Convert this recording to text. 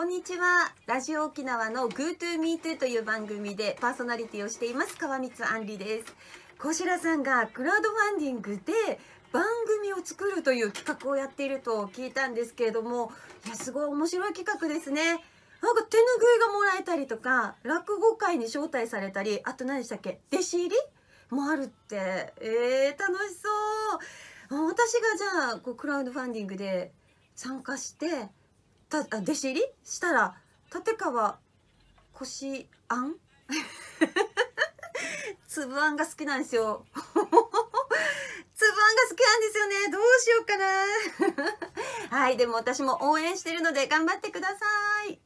こんにちはラジオ沖縄の GoToMeToo という番組でパーソナリティをしています川光杏里です小白さんがクラウドファンディングで番組を作るという企画をやっていると聞いたんですけれどもいやすごい面白い企画ですねなんか手ぬぐいがもらえたりとか落語会に招待されたりあと何でしたっけ弟子入りもあるってえー、楽しそう私がじゃあこうクラウドファンディングで参加してた弟子入りしたら立川腰しあん粒あんが好きなんですよ 粒あんが好きなんですよねどうしようかな はいでも私も応援してるので頑張ってください